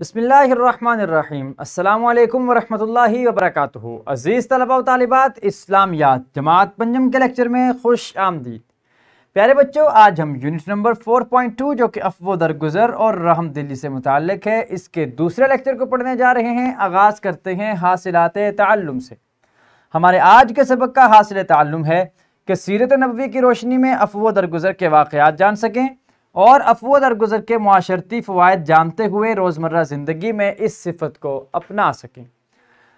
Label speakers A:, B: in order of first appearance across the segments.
A: बसमीम् अल्लाम वरहि वबरक अज़ीज़ तलबा तलबात इस्लामियात जमात पंजम के लेक्चर में खुश आमदीद प्यारे बच्चों आज हम यूनिट नंबर 4.2 जो कि अफव दरगुजर और रहम दिली से मुतक है इसके दूसरे लेक्चर को पढ़ने जा रहे हैं आगाज़ करते हैं हासिल तल्लम से हमारे आज के सबक का हासिल तल्लम है कि सीरत नबी की रोशनी में अफो दरगुजर के वाक़ात जान सकें और अफव दरगुजर के माशरती फ़वाद जानते हुए रोज़मर्रा ज़िंदगी में इस सिफत को अपना सकें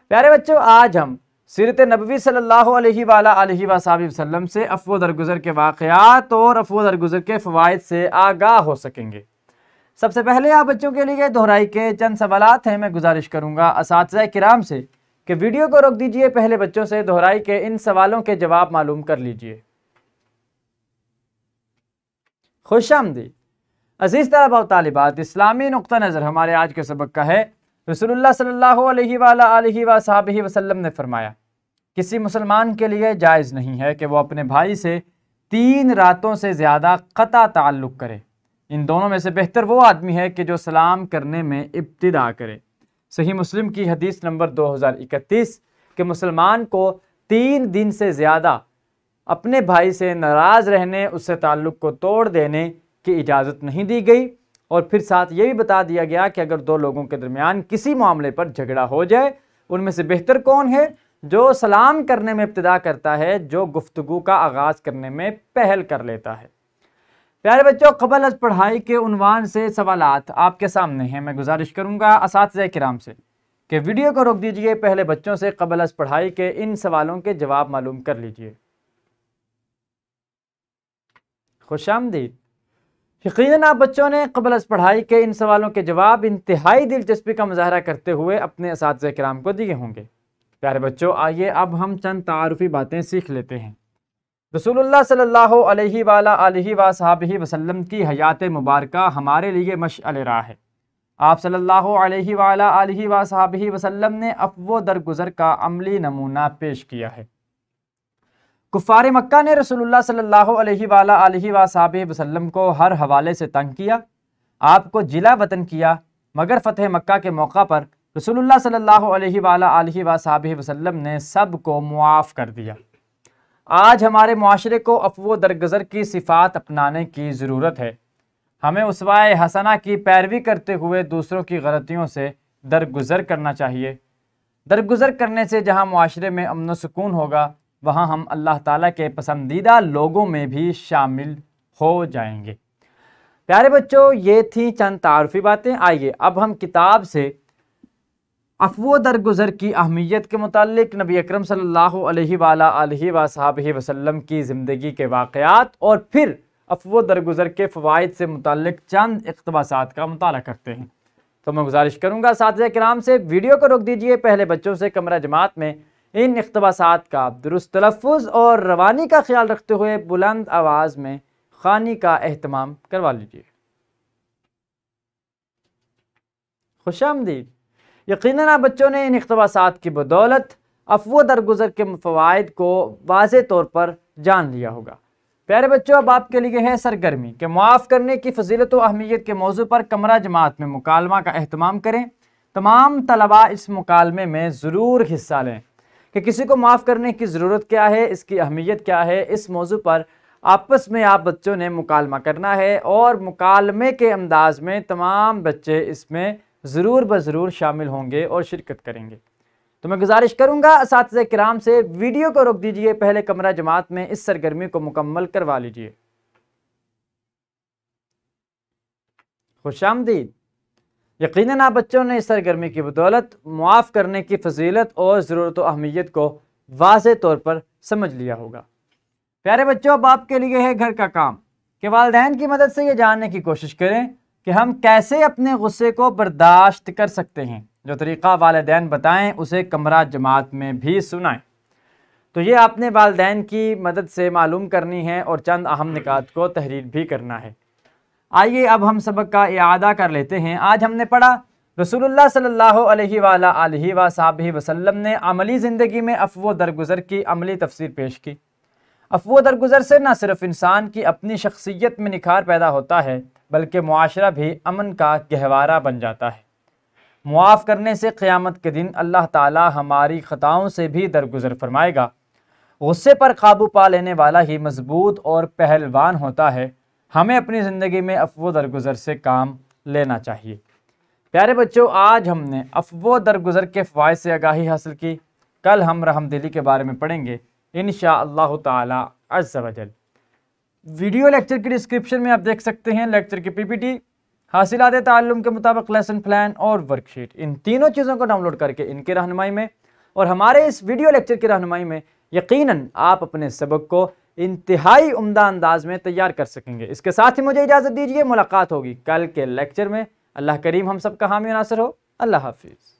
A: प्यारे बच्चों आज हम सीरत नबी सल्ला वसाब वसल्लम से अफव दरगुजर के वाक़ात और अफव दरगुजर के फ़वाद से आगाह हो सकेंगे सबसे पहले आप बच्चों के लिए दोहराई के चंद सवाल हैं मैं गुजारिश करूँगा इस कराम से कि वीडियो को रोक दीजिए पहले बच्चों से दोहराई के इन सवालों के जवाब मालूम कर लीजिए खुश आमदी अजीज़ तरह तालिबात इस्लामी नुक़ नज़र हमारे आज के सबक का है रसोल्ला सल्ला वसलम ने फरमाया किसी मुसलमान के लिए जायज़ नहीं है कि वो अपने भाई से तीन रातों से ज़्यादा क़ता ताल्लुक़ करे इन दोनों में से बेहतर वो आदमी है कि जो सलाम करने में इब्तदा करे सही मुस्लिम की हदीस नंबर दो हज़ार इकतीस के मुसलमान को तीन दिन से ज़्यादा अपने भाई से नाराज़ रहने उससे ताल्लुक़ को तोड़ देने की इजाज़त नहीं दी गई और फिर साथ ये भी बता दिया गया कि अगर दो लोगों के दरमियान किसी मामले पर झगड़ा हो जाए उनमें से बेहतर कौन है जो सलाम करने में इब्तदा करता है जो गुफ्तु का आगाज़ करने में पहल कर लेता है प्यारे बच्चों कबल अज पढ़ाई के उनवान से सवाल आपके सामने हैं मैं गुजारिश करूँगा इस कराम से कि वीडियो को रोक दीजिए पहले बच्चों से कबल अज पढ़ाई के इन सवालों के जवाब मालूम कर लीजिए खुश आमदीद यकीन आप बच्चों ने कबल पढ़ाई के इन सवालों के जवाब इंतहाई दिलचस्पी का मुजाहरा करते हुए अपने इस कराम को दिए होंगे प्यारे बच्चों आइए अब हम चंद तारफ़ी बातें सीख लेते हैं रसूल सल्ला अलैहि व की हयात मुबारक हमारे लिए मशअल रहा है आप सल्ला वसलम ने साहब वसल्लम ने दरगुजर का अमली नमूना पेश किया है कुफार मक्का ने रसोल्ला सल्लल्लाहु वसलम को हर हवाले से तंग किया आपको जिला वतन किया मगर फ़तह मक्का के मौका पर रसोल्ला सल्ला अलैहि वसलम ने सब को मुआफ़ कर दिया आज हमारे माशरे को अफवो दरगज़र की सिफात अपनाने की ज़रूरत है हमें उसवाए हसना की पैरवी करते हुए दूसरों की गलतियों से दरगुजर करना चाहिए दरगुजर करने से जहाँ माशरे में अमन सुकून होगा वहाँ हम अल्लाह ताला के पसंदीदा लोगों में भी शामिल हो जाएंगे प्यारे बच्चों ये थी चंद तारफ़ी बातें आइए अब हम किताब से अफवो दरगुजर की अहमियत के मतलब नबी अकरम सल्लल्लाहु अलैहि वाला वसल्लम की ज़िंदगी के वाक़ात और फिर अफवो दरगुजर के फ़वाद से मुतल चंद इकतबासात का मताल करते हैं तो मैं गुजारिश करूँगा साथ कराम से वीडियो को रोक दीजिए पहले बच्चों से कमरा जमात में इन इकतबासात का दुरुस्त तलफ़ और रवानी का ख्याल रखते हुए बुलंद आवाज़ में खानी का अहतमाम करवा लीजिए खुश आमदीद यकीन बच्चों ने इन इकतबासात की बदौलत अफव दरगुजर के फ़वाद को वाज तौर पर जान लिया होगा प्यारे बच्चों अब आपके लिए है सरगर्मी के मुआफ़ करने की फजीलत व अहमियत के मौजू पर कमरा जमात में मुकालमा का अहतमाम करें तमाम तलबा इस मुकालमे में ज़रूर हिस्सा लें कि किसी को माफ़ करने की ज़रूरत क्या है इसकी अहमियत क्या है इस मौजू पर आपस में आप बच्चों ने मुकालमा करना है और मुकालमे के अंदाज में तमाम बच्चे इसमें ज़रूर ब ज़रूर शामिल होंगे और शिरकत करेंगे तो मैं गुजारिश करूँगा इस कराम से वीडियो को रोक दीजिए पहले कमरा जमात में इस सरगर्मी को मुकम्मल करवा लीजिए खुश आमदीद यकीन आप बच्चों ने इस सरगर्मी की बदौलत मुआफ़ करने की फजीलत और ज़रूरत अहमियत को वाज तौर पर समझ लिया होगा प्यारे बच्चों अब आपके लिए है घर का काम कि वालदेन की मदद से ये जानने की कोशिश करें कि हम कैसे अपने गुस्से को बर्दाश्त कर सकते हैं जो तरीक़ा वालदेन बताएं उसे कमरा जमात में भी सुनाएं तो ये आपने वालदेन की मदद से मालूम करनी है और चंद अहम निकात को तहरीर भी करना है आइए अब हम सबक का इदा कर लेते हैं आज हमने पढ़ा रसूलुल्लाह सल्लल्लाहु अलैहि वसाबी वसल्लम ने अमली ज़िंदगी में अफव दरगुजर की अमली तफसीर पेश की अफव दरगुजर से न सिर्फ इंसान की अपनी शख्सियत में निखार पैदा होता है बल्कि माशरा भी अमन का गहवारा बन जाता है मुआफ़ करने से क़्यामत के दिन अल्लाह ताला हमारी ख़ताओं से भी दरगुजर फरमाएगा गुस्से पर काबू पा लेने वाला ही मजबूत और पहलवान होता है हमें अपनी ज़िंदगी में अफवो दरगुजर से काम लेना चाहिए प्यारे बच्चों आज हमने अफवो दरगुजर के फ़वाद से आगाही हासिल की कल हम दिली के बारे में पढ़ेंगे इन शाह तजल वीडियो लेक्चर की डिस्क्रिप्शन में आप देख सकते हैं लेक्चर की पीपीटी हासिलात तालुम के मुताबिक लेसन प्लान और वर्कशीट इन तीनों चीज़ों को डाउनलोड करके इनके रहनमाई में और हमारे इस वीडियो लेक्चर की रहनमाई में यकीनन आप अपने सबक को इंतहाई उमदा अंदाज में तैयार कर सकेंगे इसके साथ ही मुझे इजाज़त दीजिए मुलाकात होगी कल के लेक्चर में अल्लाह करीम हम सब का हामी नासर हो अल्लाह हाफिज़